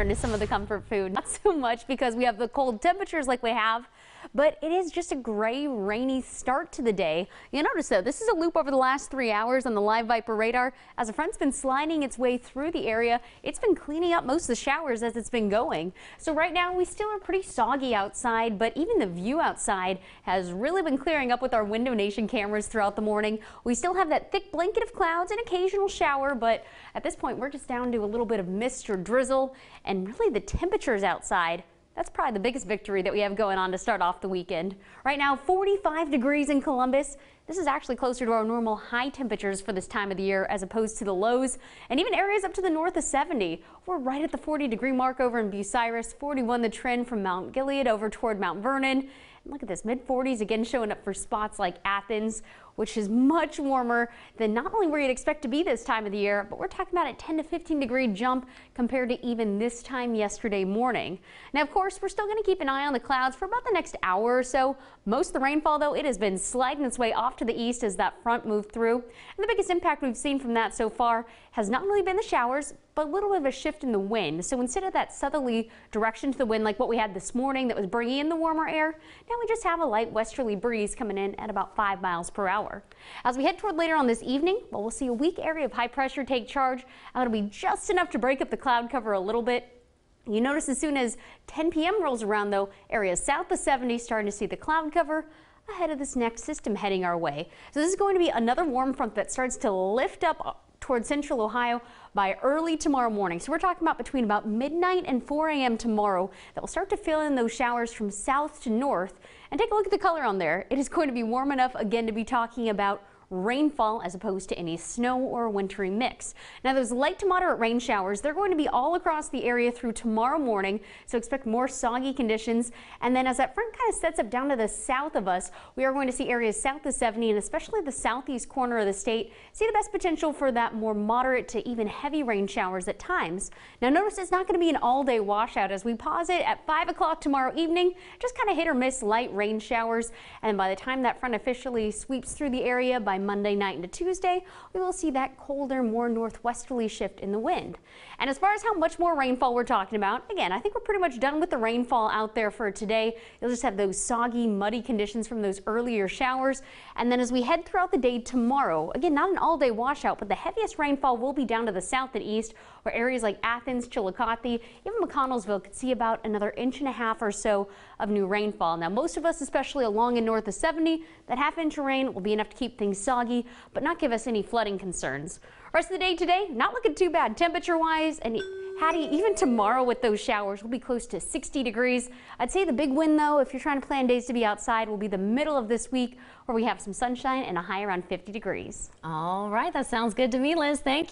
to some of the comfort food. Not so much because we have the cold temperatures like we have, but it is just a gray, rainy start to the day. You notice though, this is a loop over the last three hours on the live Viper radar. As a front's been sliding its way through the area, it's been cleaning up most of the showers as it's been going. So right now we still are pretty soggy outside, but even the view outside has really been clearing up with our Window Nation cameras throughout the morning. We still have that thick blanket of clouds and occasional shower, but at this point we're just down to a little bit of mist or drizzle and really the temperatures outside that's probably the biggest victory that we have going on to start off the weekend. Right now, 45 degrees in Columbus. This is actually closer to our normal high temperatures for this time of the year as opposed to the lows and even areas up to the north of 70. We're right at the 40 degree mark over in Bucyrus, 41 the trend from Mount Gilead over toward Mount Vernon. And look at this mid 40s again showing up for spots like Athens, which is much warmer than not only where you'd expect to be this time of the year, but we're talking about a 10 to 15 degree jump compared to even this time yesterday morning. Now, of course, we're still going to keep an eye on the clouds for about the next hour or so. Most of the rainfall, though, it has been sliding its way off off to the east as that front moved through. And the biggest impact we've seen from that so far has not really been the showers, but a little bit of a shift in the wind. So instead of that southerly direction to the wind like what we had this morning that was bringing in the warmer air, now we just have a light westerly breeze coming in at about 5 miles per hour. As we head toward later on this evening, well, we'll see a weak area of high pressure take charge. Uh, that will be just enough to break up the cloud cover a little bit. You notice as soon as 10 p.m. rolls around, though, areas south of 70 starting to see the cloud cover ahead of this next system heading our way. So this is going to be another warm front that starts to lift up towards central Ohio by early tomorrow morning. So we're talking about between about midnight and 4 a.m. tomorrow that will start to fill in those showers from south to north. And take a look at the color on there. It is going to be warm enough again to be talking about rainfall as opposed to any snow or wintry mix. Now those light to moderate rain showers, they're going to be all across the area through tomorrow morning, so expect more soggy conditions. And then as that front kind of sets up down to the south of us, we are going to see areas south of 70 and especially the southeast corner of the state see the best potential for that more moderate to even heavy rain showers at times. Now notice it's not going to be an all day washout as we pause it at 5 o'clock tomorrow evening. Just kind of hit or miss light rain showers. And by the time that front officially sweeps through the area by Monday night into Tuesday, we will see that colder, more northwesterly shift in the wind. And as far as how much more rainfall we're talking about, again, I think we're pretty much done with the rainfall out there for today. You'll just have those soggy, muddy conditions from those earlier showers. And then as we head throughout the day tomorrow, again, not an all day washout, but the heaviest rainfall will be down to the south and east, where areas like Athens, Chillicothe, even McConnellsville could see about another inch and a half or so of new rainfall. Now, most of us, especially along and north of 70, that half inch of rain will be enough to keep things soggy, but not give us any flooding concerns. Rest of the day today, not looking too bad temperature-wise, and Hattie, even tomorrow with those showers, we'll be close to 60 degrees. I'd say the big win, though, if you're trying to plan days to be outside, will be the middle of this week where we have some sunshine and a high around 50 degrees. All right, that sounds good to me, Liz. Thank you.